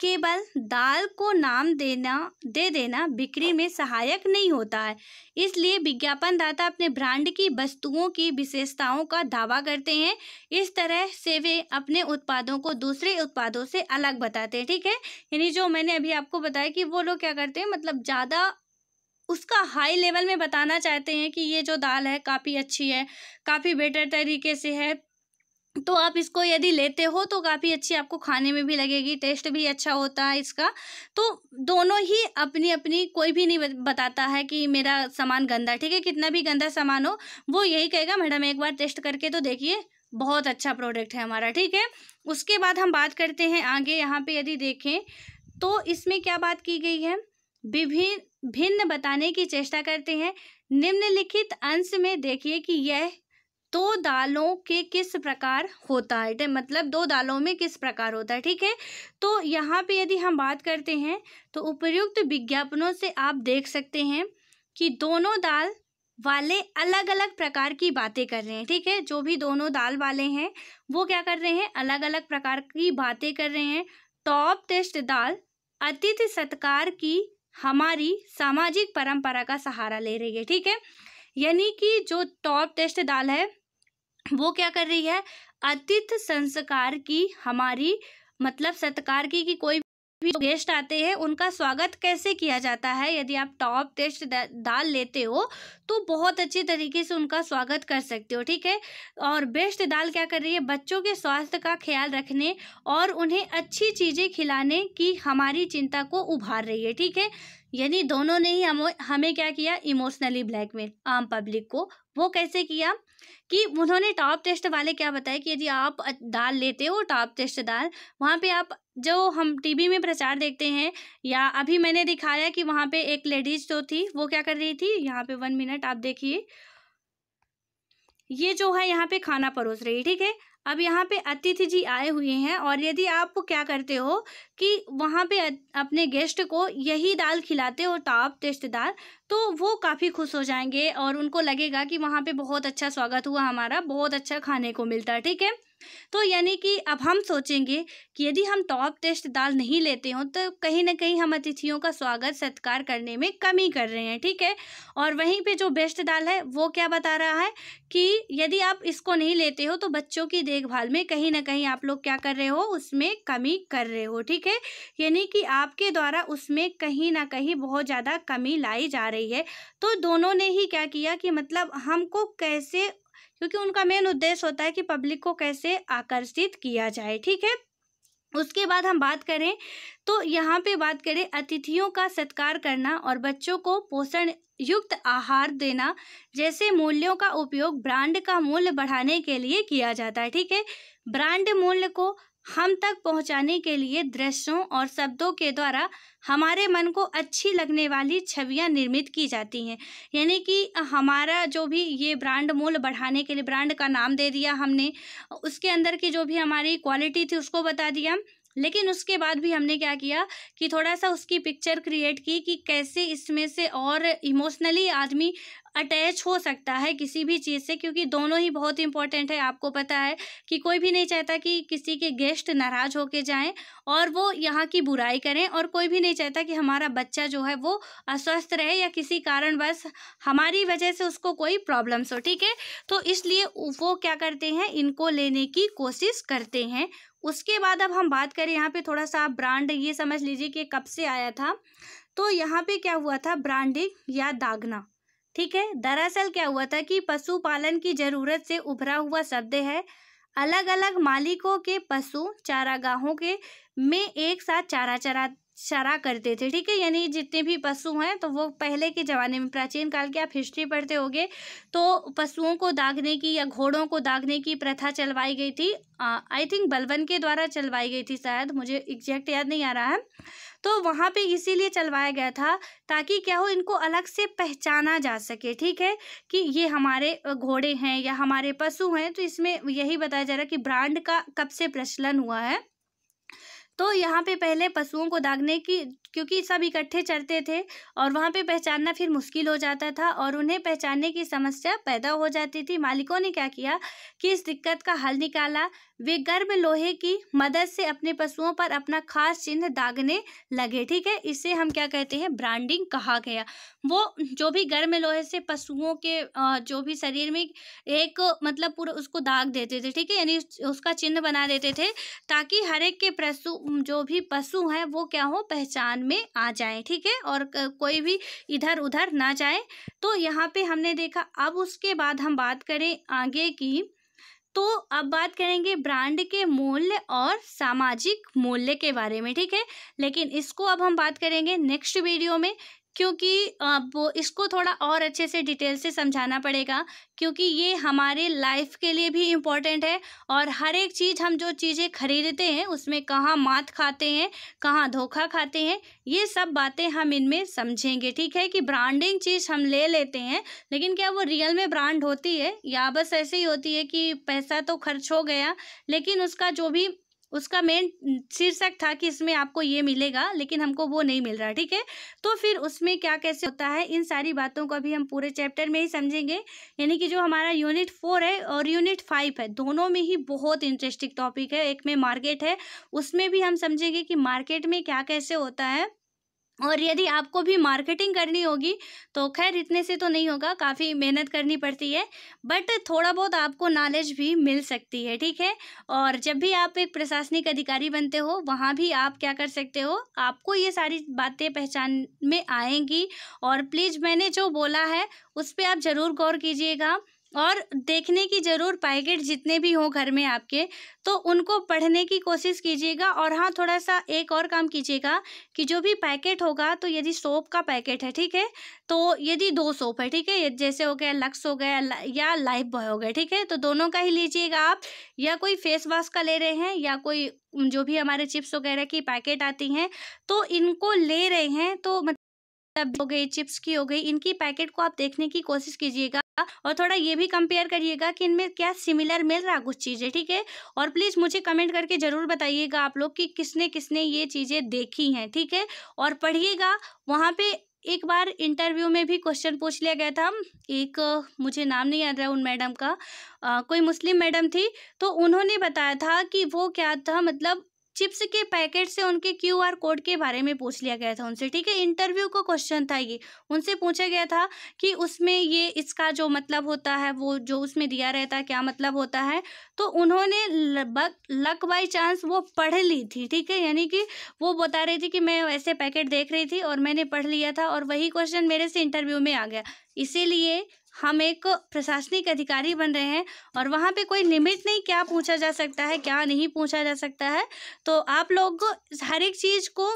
केवल दाल को नाम देना दे देना बिक्री में सहायक नहीं होता है इसलिए विज्ञापनदाता अपने ब्रांड की वस्तुओं की विशेषताओं का दावा करते हैं इस तरह से वे अपने उत्पादों को दूसरे उत्पादों से अलग बताते हैं ठीक है यानी जो मैंने अभी आपको बताया कि वो लोग क्या करते हैं मतलब ज़्यादा उसका हाई लेवल में बताना चाहते हैं कि ये जो दाल है काफ़ी अच्छी है काफ़ी बेटर तरीके से है तो आप इसको यदि लेते हो तो काफ़ी अच्छी आपको खाने में भी लगेगी टेस्ट भी अच्छा होता है इसका तो दोनों ही अपनी अपनी कोई भी नहीं बताता है कि मेरा सामान गंदा ठीक है कितना भी गंदा सामान हो वो यही कहेगा मैडम एक बार टेस्ट करके तो देखिए बहुत अच्छा प्रोडक्ट है हमारा ठीक है उसके बाद हम बात करते हैं आगे यहाँ पर यदि देखें तो इसमें क्या बात की गई है विभिन्न भिन्न बताने की चेष्टा करते हैं निम्नलिखित अंश में देखिए कि यह दो दालों के किस प्रकार होता है मतलब दो दालों में किस प्रकार होता है ठीक है तो यहाँ पे यदि हम बात करते हैं तो उपयुक्त विज्ञापनों से आप देख सकते हैं कि दोनों दाल वाले अलग अलग प्रकार की बातें कर रहे हैं ठीक है जो भी दोनों दाल वाले हैं वो क्या कर रहे हैं अलग अलग प्रकार की बातें कर रहे हैं टॉप टेस्ट दाल अतिथि सत्कार की हमारी सामाजिक परंपरा का सहारा ले रही है ठीक है यानी कि जो टॉप टेस्ट दाल है वो क्या कर रही है अतिथ संस्कार की हमारी मतलब सत्कार की कि कोई भी गेस्ट आते हैं उनका स्वागत कैसे किया जाता है यदि आप टॉप टेस्ट दाल लेते हो तो बहुत अच्छी तरीके से उनका स्वागत कर सकते हो ठीक है और बेस्ट दाल क्या कर रही है बच्चों के स्वास्थ्य का ख्याल रखने और उन्हें अच्छी चीज़ें खिलाने की हमारी चिंता को उभार रही है ठीक है यानी दोनों ने ही हम हमें क्या किया इमोशनली ब्लैकमेल आम पब्लिक को वो कैसे किया कि उन्होंने टॉप टेस्ट वाले क्या बताया कि यदि आप दाल लेते हो टॉप टेस्ट दाल वहाँ पे आप जो हम टीवी में प्रचार देखते हैं या अभी मैंने दिखाया कि वहाँ पे एक लेडीज जो थी वो क्या कर रही थी यहाँ पे वन मिनट आप देखिए ये जो है यहाँ पे खाना परोस रही है ठीक है अब यहाँ पे अतिथि जी आए हुए हैं और यदि आप क्या करते हो कि वहाँ पे अपने गेस्ट को यही दाल खिलाते हो तो आप रिश्तेदार तो वो काफ़ी खुश हो जाएंगे और उनको लगेगा कि वहाँ पे बहुत अच्छा स्वागत हुआ हमारा बहुत अच्छा खाने को मिलता है ठीक है तो यानी कि अब हम सोचेंगे कि यदि हम टॉप टेस्ट दाल नहीं लेते हों तो कहीं ना कहीं हम अतिथियों का स्वागत सत्कार करने में कमी कर रहे हैं ठीक है और वहीं पे जो बेस्ट दाल है वो क्या बता रहा है कि यदि आप इसको नहीं लेते हो तो बच्चों की देखभाल में कहीं ना कहीं आप लोग क्या कर रहे हो उसमें कमी कर रहे हो ठीक है यानी कि आपके द्वारा उसमें कहीं ना कहीं बहुत ज़्यादा कमी लाई जा रही है तो दोनों ने ही क्या किया कि मतलब हमको कैसे क्योंकि उनका मेन उद्देश्य होता है कि पब्लिक को कैसे आकर्षित किया जाए ठीक है उसके बाद हम बात करें तो यहाँ पे बात करें अतिथियों का सत्कार करना और बच्चों को पोषण युक्त आहार देना जैसे मूल्यों का उपयोग ब्रांड का मूल्य बढ़ाने के लिए किया जाता है ठीक है ब्रांड मूल्य को हम तक पहुंचाने के लिए दृश्यों और शब्दों के द्वारा हमारे मन को अच्छी लगने वाली छवियां निर्मित की जाती हैं यानी कि हमारा जो भी ये ब्रांड मूल बढ़ाने के लिए ब्रांड का नाम दे दिया हमने उसके अंदर की जो भी हमारी क्वालिटी थी उसको बता दिया लेकिन उसके बाद भी हमने क्या किया कि थोड़ा सा उसकी पिक्चर क्रिएट की कि कैसे इसमें से और इमोशनली आदमी अटैच हो सकता है किसी भी चीज़ से क्योंकि दोनों ही बहुत इंपॉर्टेंट है आपको पता है कि कोई भी नहीं चाहता कि किसी के गेस्ट नाराज़ होके जाएं और वो यहाँ की बुराई करें और कोई भी नहीं चाहता कि हमारा बच्चा जो है वो अस्वस्थ रहे या किसी कारणवश हमारी वजह से उसको कोई प्रॉब्लम्स हो ठीक है तो इसलिए वो क्या करते हैं इनको लेने की कोशिश करते हैं उसके बाद अब हम बात करें यहाँ पे थोड़ा सा आप ब्रांड ये समझ लीजिए कि कब से आया था तो यहाँ पे क्या हुआ था ब्रांडिंग या दागना ठीक है दरअसल क्या हुआ था कि पशुपालन की ज़रूरत से उभरा हुआ शब्द है अलग अलग मालिकों के पशु चारागाहों के में एक साथ चारा चरा चरा करते थे ठीक है यानी जितने भी पशु हैं तो वो पहले के ज़माने में प्राचीन काल की आप हिस्ट्री पढ़ते होगे तो पशुओं को दागने की या घोड़ों को दागने की प्रथा चलवाई गई थी आई थिंक बलवन के द्वारा चलवाई गई थी शायद मुझे एग्जैक्ट याद नहीं आ रहा है तो वहाँ पे इसीलिए चलवाया गया था ताकि क्या हो इनको अलग से पहचाना जा सके ठीक है कि ये हमारे घोड़े हैं या हमारे पशु हैं तो इसमें यही बताया जा रहा है कि ब्रांड का कब से प्रचलन हुआ है तो यहाँ पे पहले पशुओं को दागने की क्योंकि सब इकट्ठे चढ़ते थे और वहाँ पे पहचानना फिर मुश्किल हो जाता था और उन्हें पहचानने की समस्या पैदा हो जाती थी मालिकों ने क्या किया कि इस दिक्कत का हल निकाला वे गर्भ लोहे की मदद से अपने पशुओं पर अपना खास चिन्ह दागने लगे ठीक है इसे हम क्या कहते हैं ब्रांडिंग कहा गया वो जो भी गर्भ लोहे से पशुओं के जो भी शरीर में एक मतलब पूरा उसको दाग देते थे ठीक है यानी उसका चिन्ह बना देते थे ताकि हर एक के पशु जो भी पशु हैं वो क्या हो पहचान में आ जाए ठीक है और कोई भी इधर उधर ना जाए तो यहाँ पर हमने देखा अब उसके बाद हम बात करें आगे की तो अब बात करेंगे ब्रांड के मूल्य और सामाजिक मूल्य के बारे में ठीक है लेकिन इसको अब हम बात करेंगे नेक्स्ट वीडियो में क्योंकि वो इसको थोड़ा और अच्छे से डिटेल से समझाना पड़ेगा क्योंकि ये हमारे लाइफ के लिए भी इम्पॉर्टेंट है और हर एक चीज़ हम जो चीज़ें खरीदते हैं उसमें कहाँ मात खाते हैं कहाँ धोखा खाते हैं ये सब बातें हम इनमें समझेंगे ठीक है कि ब्रांडिंग चीज़ हम ले लेते हैं लेकिन क्या वो रियल में ब्रांड होती है या बस ऐसे ही होती है कि पैसा तो खर्च हो गया लेकिन उसका जो भी उसका मेन शीर्षक था कि इसमें आपको ये मिलेगा लेकिन हमको वो नहीं मिल रहा ठीक है तो फिर उसमें क्या कैसे होता है इन सारी बातों को अभी हम पूरे चैप्टर में ही समझेंगे यानी कि जो हमारा यूनिट फोर है और यूनिट फाइव है दोनों में ही बहुत इंटरेस्टिंग टॉपिक है एक में मार्केट है उसमें भी हम समझेंगे कि मार्केट में क्या कैसे होता है और यदि आपको भी मार्केटिंग करनी होगी तो खैर इतने से तो नहीं होगा काफ़ी मेहनत करनी पड़ती है बट थोड़ा बहुत आपको नॉलेज भी मिल सकती है ठीक है और जब भी आप एक प्रशासनिक अधिकारी बनते हो वहाँ भी आप क्या कर सकते हो आपको ये सारी बातें पहचान में आएंगी और प्लीज़ मैंने जो बोला है उस पर आप ज़रूर गौर कीजिएगा और देखने की ज़रूर पैकेट जितने भी हों घर में आपके तो उनको पढ़ने की कोशिश कीजिएगा और हाँ थोड़ा सा एक और काम कीजिएगा कि जो भी पैकेट होगा तो यदि सोप का पैकेट है ठीक है तो यदि दो सोप है ठीक है जैसे हो गया लक्स हो गया या लाइफ बॉय हो गया ठीक है तो दोनों का ही लीजिएगा आप या कोई फेस वॉश का ले रहे हैं या कोई जो भी हमारे चिप्स वगैरह की पैकेट आती हैं तो इनको ले रहे हैं तो हो गई चिप्स की हो गई इनकी पैकेट को आप देखने की कोशिश कीजिएगा और थोड़ा ये भी कंपेयर करिएगा कि इनमें क्या सिमिलर मिल रहा कुछ चीज़ें ठीक है और प्लीज़ मुझे कमेंट करके ज़रूर बताइएगा आप लोग कि किसने किसने ये चीज़ें देखी हैं ठीक है और पढ़िएगा वहाँ पे एक बार इंटरव्यू में भी क्वेश्चन पूछ लिया गया था एक मुझे नाम नहीं याद रहा उन मैडम का आ, कोई मुस्लिम मैडम थी तो उन्होंने बताया था कि वो क्या था मतलब चिप्स के पैकेट से उनके क्यू कोड के बारे में पूछ लिया गया था उनसे ठीक है इंटरव्यू का क्वेश्चन था ये उनसे पूछा गया था कि उसमें ये इसका जो मतलब होता है वो जो उसमें दिया रहता है क्या मतलब होता है तो उन्होंने लक बाई चांस वो पढ़ ली थी ठीक है यानी कि वो बता रही थी कि मैं ऐसे पैकेट देख रही थी और मैंने पढ़ लिया था और वही क्वेश्चन मेरे से इंटरव्यू में आ गया इसीलिए हम एक प्रशासनिक अधिकारी बन रहे हैं और वहाँ पे कोई लिमिट नहीं क्या पूछा जा सकता है क्या नहीं पूछा जा सकता है तो आप लोग हर एक चीज़ को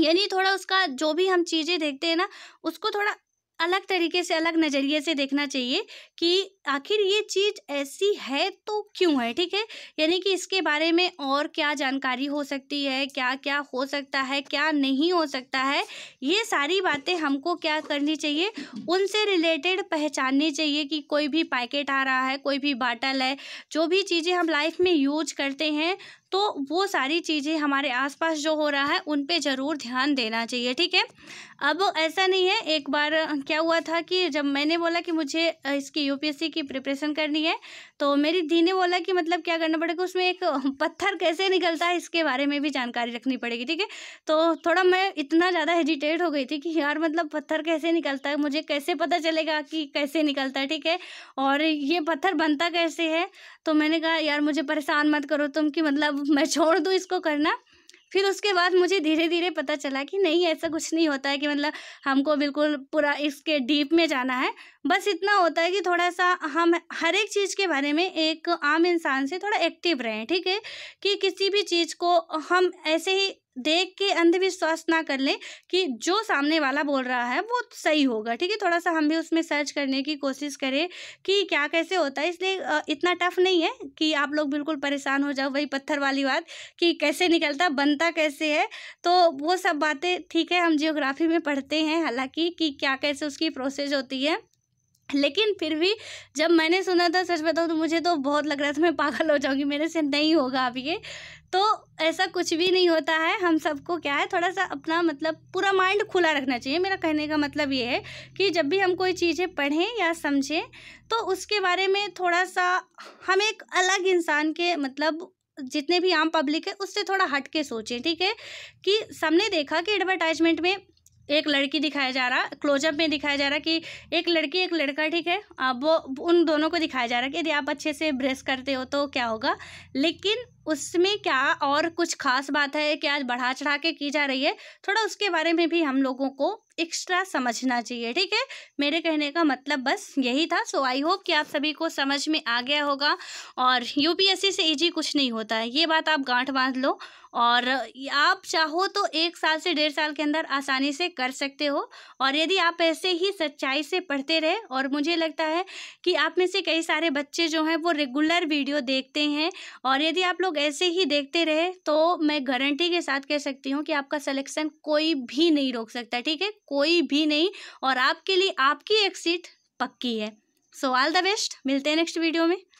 यानी थोड़ा उसका जो भी हम चीज़ें देखते हैं ना उसको थोड़ा अलग तरीके से अलग नज़रिए से देखना चाहिए कि आखिर ये चीज़ ऐसी है तो क्यों है ठीक है यानी कि इसके बारे में और क्या जानकारी हो सकती है क्या क्या हो सकता है क्या नहीं हो सकता है ये सारी बातें हमको क्या करनी चाहिए उनसे रिलेटेड पहचाननी चाहिए कि कोई भी पैकेट आ रहा है कोई भी बाटल है जो भी चीज़ें हम लाइफ में यूज करते हैं तो वो सारी चीज़ें हमारे आसपास जो हो रहा है उन पे ज़रूर ध्यान देना चाहिए ठीक है अब ऐसा नहीं है एक बार क्या हुआ था कि जब मैंने बोला कि मुझे इसकी यूपीएससी की प्रिपरेशन करनी है तो मेरी दी ने बोला कि मतलब क्या करना पड़ेगा उसमें एक पत्थर कैसे निकलता है इसके बारे में भी जानकारी रखनी पड़ेगी ठीक है तो थोड़ा मैं इतना ज़्यादा हेजिटेट हो गई थी कि यार मतलब पत्थर कैसे निकलता है मुझे कैसे पता चलेगा कि कैसे निकलता है ठीक है और ये पत्थर बनता कैसे है तो मैंने कहा यार मुझे परेशान मत करो तुम कि मतलब मैं छोड़ दूँ इसको करना फिर उसके बाद मुझे धीरे धीरे पता चला कि नहीं ऐसा कुछ नहीं होता है कि मतलब हमको बिल्कुल पूरा इसके डीप में जाना है बस इतना होता है कि थोड़ा सा हम हर एक चीज़ के बारे में एक आम इंसान से थोड़ा एक्टिव रहें ठीक है कि किसी भी चीज़ को हम ऐसे ही देख के अंधविश्वास ना कर लें कि जो सामने वाला बोल रहा है वो सही होगा ठीक है थोड़ा सा हम भी उसमें सर्च करने की कोशिश करें कि क्या कैसे होता है इसलिए इतना टफ नहीं है कि आप लोग बिल्कुल परेशान हो जाओ वही पत्थर वाली बात कि कैसे निकलता बनता कैसे है तो वो सब बातें ठीक है हम जियोग्राफी में पढ़ते हैं हालाँकि कि क्या कैसे उसकी प्रोसेस होती है लेकिन फिर भी जब मैंने सुना था सच बताऊँ तो मुझे तो बहुत लग रहा था मैं पागल हो जाऊँगी मेरे से नहीं होगा अब ये तो ऐसा कुछ भी नहीं होता है हम सबको क्या है थोड़ा सा अपना मतलब पूरा माइंड खुला रखना चाहिए मेरा कहने का मतलब ये है कि जब भी हम कोई चीज़ें पढ़ें या समझें तो उसके बारे में थोड़ा सा हम एक अलग इंसान के मतलब जितने भी आम पब्लिक है उससे थोड़ा हट के सोचें ठीक है कि सबने देखा कि एडवर्टाइजमेंट में एक लड़की दिखाया जा रहा क्लोजअप में दिखाया जा रहा कि एक लड़की एक लड़का ठीक है अब वो उन दोनों को दिखाया जा रहा कि यदि आप अच्छे से ब्रेस करते हो तो क्या होगा लेकिन उसमें क्या और कुछ खास बात है कि आज बढ़ा चढ़ा के की जा रही है थोड़ा उसके बारे में भी हम लोगों को एक्स्ट्रा समझना चाहिए ठीक है मेरे कहने का मतलब बस यही था सो आई होप कि आप सभी को समझ में आ गया होगा और यूपीएससी से इजी कुछ नहीं होता है ये बात आप गांठ बांध लो और आप चाहो तो एक साल से डेढ़ साल के अंदर आसानी से कर सकते हो और यदि आप ऐसे ही सच्चाई से पढ़ते रहे और मुझे लगता है कि आप में से कई सारे बच्चे जो हैं वो रेगुलर वीडियो देखते हैं और यदि आप लोग लोग ऐसे ही देखते रहे तो मैं गारंटी के साथ कह सकती हूँ कि आपका सिलेक्शन कोई भी नहीं रोक सकता ठीक है कोई भी नहीं और आपके लिए आपकी एक सीट पक्की है सो ऑल द बेस्ट मिलते हैं नेक्स्ट वीडियो में